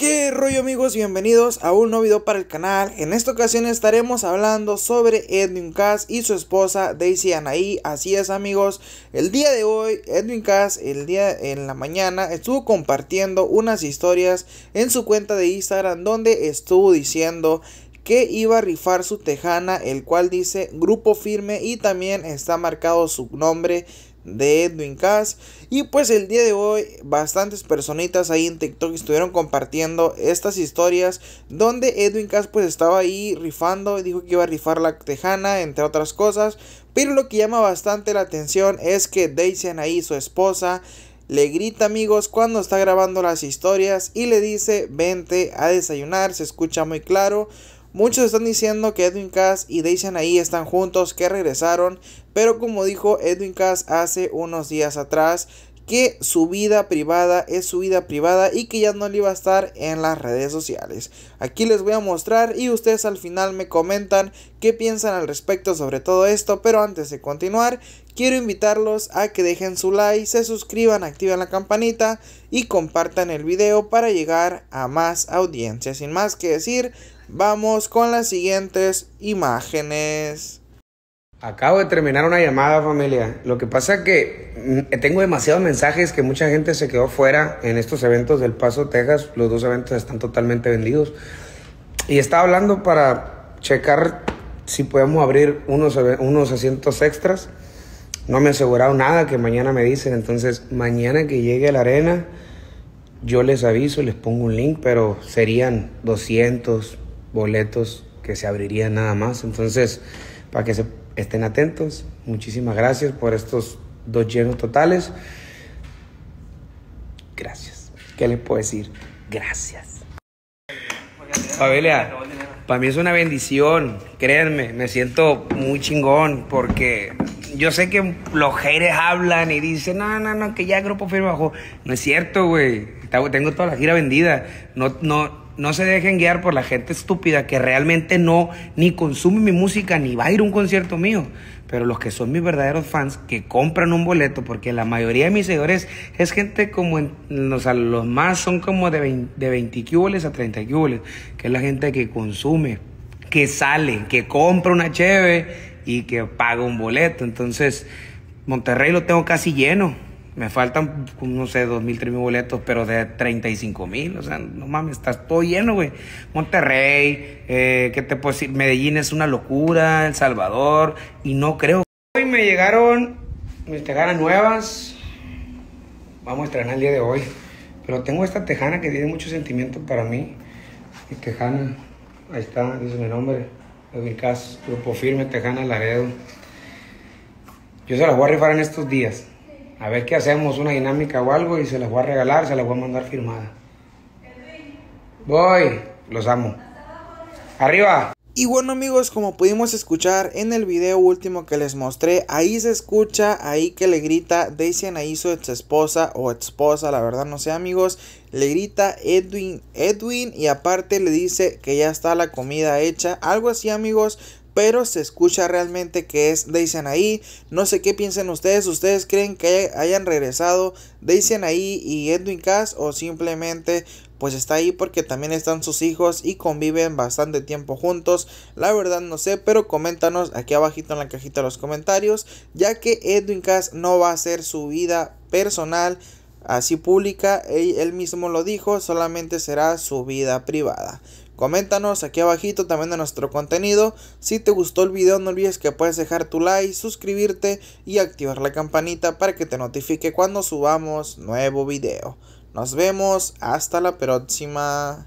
¿Qué rollo amigos? Bienvenidos a un nuevo video para el canal. En esta ocasión estaremos hablando sobre Edwin Cass y su esposa Daisy Anaí. Así es amigos, el día de hoy Edwin Cass el día en la mañana estuvo compartiendo unas historias en su cuenta de Instagram donde estuvo diciendo que iba a rifar su tejana el cual dice grupo firme y también está marcado su nombre de Edwin Cass. Y pues el día de hoy, bastantes personitas ahí en TikTok estuvieron compartiendo estas historias donde Edwin Cass pues estaba ahí rifando, y dijo que iba a rifar la tejana, entre otras cosas. Pero lo que llama bastante la atención es que Daisy ahí, su esposa, le grita amigos cuando está grabando las historias y le dice vente a desayunar, se escucha muy claro. Muchos están diciendo que Edwin Cass y Dejan ahí están juntos, que regresaron, pero como dijo Edwin Cass hace unos días atrás, que su vida privada es su vida privada y que ya no le iba a estar en las redes sociales. Aquí les voy a mostrar y ustedes al final me comentan qué piensan al respecto sobre todo esto, pero antes de continuar, quiero invitarlos a que dejen su like, se suscriban, activen la campanita y compartan el video para llegar a más audiencias Sin más que decir, Vamos con las siguientes imágenes. Acabo de terminar una llamada familia. Lo que pasa es que mm, tengo demasiados mensajes que mucha gente se quedó fuera en estos eventos del Paso, Texas. Los dos eventos están totalmente vendidos. Y estaba hablando para checar si podemos abrir unos, unos asientos extras. No me asegurado nada que mañana me dicen. Entonces, mañana que llegue a la arena, yo les aviso, y les pongo un link, pero serían 200, boletos que se abrirían nada más. Entonces, para que estén atentos, muchísimas gracias por estos dos llenos totales. Gracias. ¿Qué les puedo decir? Gracias. Familia, para mí es una bendición, créanme, me siento muy chingón porque yo sé que los haters hablan y dicen, no, no, no, que ya el Grupo Firme bajó. No es cierto, güey. Tengo toda la gira vendida. No, no, no se dejen guiar por la gente estúpida que realmente no ni consume mi música ni va a ir a un concierto mío. Pero los que son mis verdaderos fans, que compran un boleto, porque la mayoría de mis seguidores es gente como, los más son como de 20, de 20 a 30 cuboles, que es la gente que consume, que sale, que compra una cheve y que paga un boleto. Entonces, Monterrey lo tengo casi lleno me faltan, pues, no sé, dos mil, tres mil boletos, pero de 35 mil, o sea, no mames, estás todo lleno, güey. Monterrey, eh, ¿qué te puedo decir? Medellín es una locura, El Salvador, y no creo. Hoy me llegaron, mis tejanas nuevas, vamos a estrenar el día de hoy, pero tengo esta tejana que tiene mucho sentimiento para mí, mi tejana, ahí está, dice mi nombre, Edwin caso, Grupo Firme, Tejana Laredo. Yo se las voy a rifar en estos días a ver qué hacemos, una dinámica o algo, y se las voy a regalar, se las voy a mandar firmada. Voy, los amo. Arriba. Y bueno amigos, como pudimos escuchar en el video último que les mostré, ahí se escucha, ahí que le grita Daisy Anaíso, ex esposa o esposa, la verdad no sé amigos, le grita Edwin, Edwin y aparte le dice que ya está la comida hecha, algo así amigos, pero se escucha realmente que es de ahí, No sé qué piensan ustedes. ¿Ustedes creen que hayan regresado de ahí y Edwin Cass? ¿O simplemente pues está ahí porque también están sus hijos y conviven bastante tiempo juntos? La verdad no sé, pero coméntanos aquí abajito en la cajita de los comentarios. Ya que Edwin Cass no va a ser su vida personal así pública. Él mismo lo dijo, solamente será su vida privada. Coméntanos aquí abajito también de nuestro contenido. Si te gustó el video no olvides que puedes dejar tu like, suscribirte y activar la campanita para que te notifique cuando subamos nuevo video. Nos vemos, hasta la próxima.